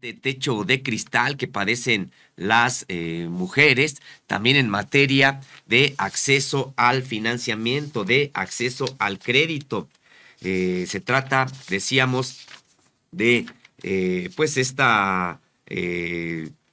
de techo de cristal que padecen las eh, mujeres, también en materia de acceso al financiamiento, de acceso al crédito. Eh, se trata, decíamos, de eh, pues esta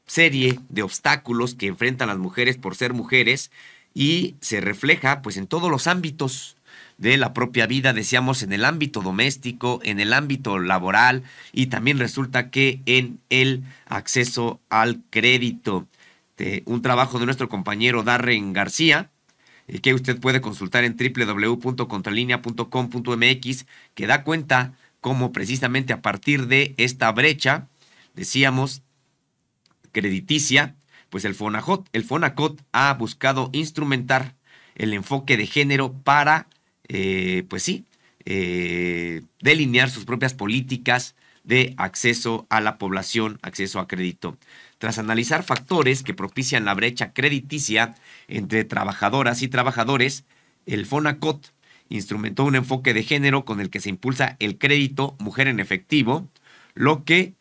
serie de obstáculos que enfrentan las mujeres por ser mujeres y se refleja pues en todos los ámbitos de la propia vida, decíamos, en el ámbito doméstico, en el ámbito laboral y también resulta que en el acceso al crédito. De un trabajo de nuestro compañero Darren García, eh, que usted puede consultar en www.contralinea.com.mx, que da cuenta cómo precisamente a partir de esta brecha, decíamos, crediticia, pues el Fonacot, el Fonacot ha buscado instrumentar el enfoque de género para eh, pues sí, eh, delinear sus propias políticas de acceso a la población, acceso a crédito. Tras analizar factores que propician la brecha crediticia entre trabajadoras y trabajadores, el FONACOT instrumentó un enfoque de género con el que se impulsa el crédito mujer en efectivo, lo que,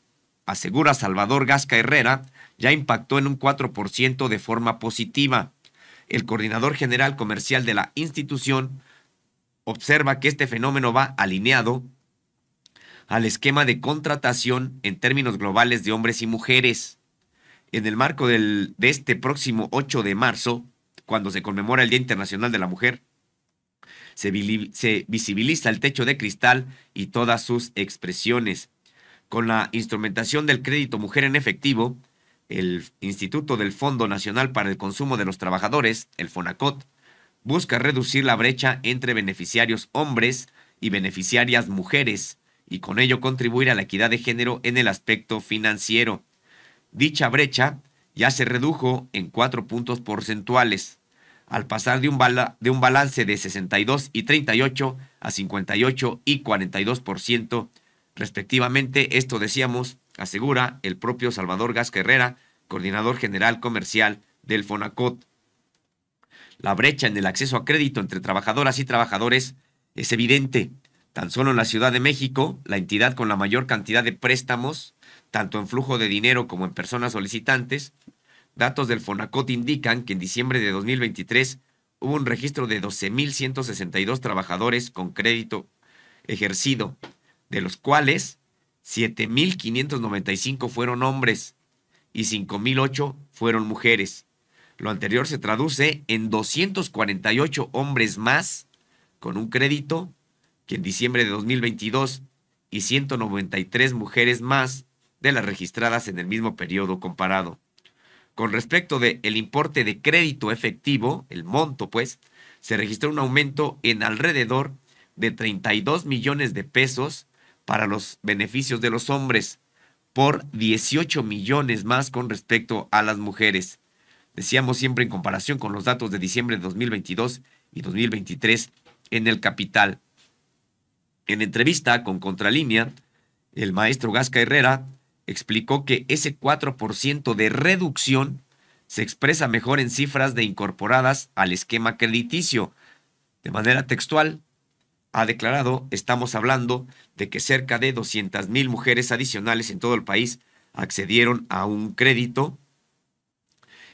asegura Salvador Gasca Herrera, ya impactó en un 4% de forma positiva. El coordinador general comercial de la institución observa que este fenómeno va alineado al esquema de contratación en términos globales de hombres y mujeres. En el marco de este próximo 8 de marzo, cuando se conmemora el Día Internacional de la Mujer, se visibiliza el techo de cristal y todas sus expresiones. Con la instrumentación del crédito Mujer en efectivo, el Instituto del Fondo Nacional para el Consumo de los Trabajadores, el FONACOT, busca reducir la brecha entre beneficiarios hombres y beneficiarias mujeres, y con ello contribuir a la equidad de género en el aspecto financiero. Dicha brecha ya se redujo en cuatro puntos porcentuales, al pasar de un, de un balance de 62 y 38 a 58 y 42%, respectivamente. Esto decíamos, asegura el propio Salvador Gasquerrera, coordinador general comercial del FONACOT. La brecha en el acceso a crédito entre trabajadoras y trabajadores es evidente. Tan solo en la Ciudad de México, la entidad con la mayor cantidad de préstamos, tanto en flujo de dinero como en personas solicitantes, datos del Fonacot indican que en diciembre de 2023 hubo un registro de 12.162 trabajadores con crédito ejercido, de los cuales 7.595 fueron hombres y 5.008 fueron mujeres. Lo anterior se traduce en 248 hombres más con un crédito que en diciembre de 2022 y 193 mujeres más de las registradas en el mismo periodo comparado. Con respecto del importe de crédito efectivo, el monto pues, se registró un aumento en alrededor de 32 millones de pesos para los beneficios de los hombres, por 18 millones más con respecto a las mujeres decíamos siempre en comparación con los datos de diciembre de 2022 y 2023 en el capital. En entrevista con Contralínea, el maestro Gasca Herrera explicó que ese 4% de reducción se expresa mejor en cifras de incorporadas al esquema crediticio. De manera textual, ha declarado, estamos hablando de que cerca de 200.000 mujeres adicionales en todo el país accedieron a un crédito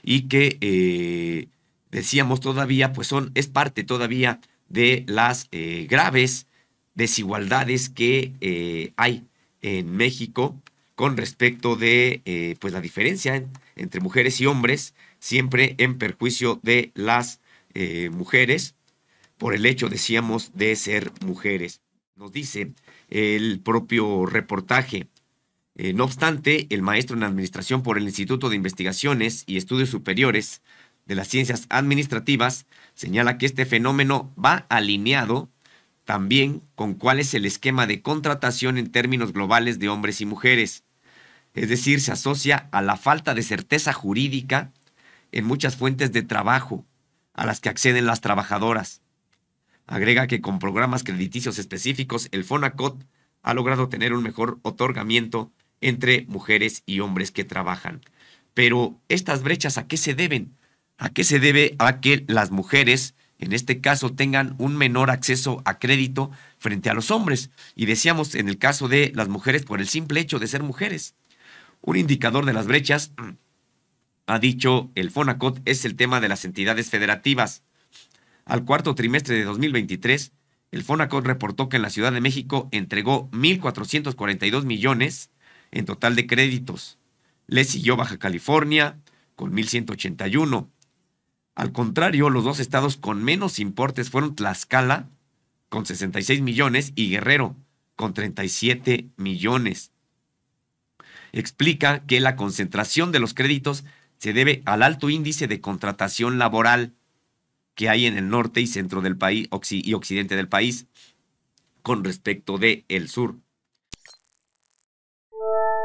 y que eh, decíamos todavía, pues son, es parte todavía de las eh, graves desigualdades que eh, hay en México con respecto de pues la diferencia entre mujeres y hombres, siempre en perjuicio de las mujeres, por el hecho, decíamos, de ser mujeres. Nos dice el propio reportaje eh, no obstante, el maestro en Administración por el Instituto de Investigaciones y Estudios Superiores de las Ciencias Administrativas señala que este fenómeno va alineado también con cuál es el esquema de contratación en términos globales de hombres y mujeres. Es decir, se asocia a la falta de certeza jurídica en muchas fuentes de trabajo a las que acceden las trabajadoras. Agrega que con programas crediticios específicos el Fonacot ha logrado tener un mejor otorgamiento entre mujeres y hombres que trabajan. Pero estas brechas, ¿a qué se deben? ¿A qué se debe a que las mujeres, en este caso, tengan un menor acceso a crédito frente a los hombres? Y decíamos en el caso de las mujeres por el simple hecho de ser mujeres. Un indicador de las brechas, mm, ha dicho el FONACOT, es el tema de las entidades federativas. Al cuarto trimestre de 2023, el FONACOT reportó que en la Ciudad de México entregó 1.442 millones en total de créditos. Le siguió Baja California con 1.181. Al contrario, los dos estados con menos importes fueron Tlaxcala con 66 millones y Guerrero con 37 millones. Explica que la concentración de los créditos se debe al alto índice de contratación laboral que hay en el norte y centro del país y occidente del país con respecto de el sur. Thank you.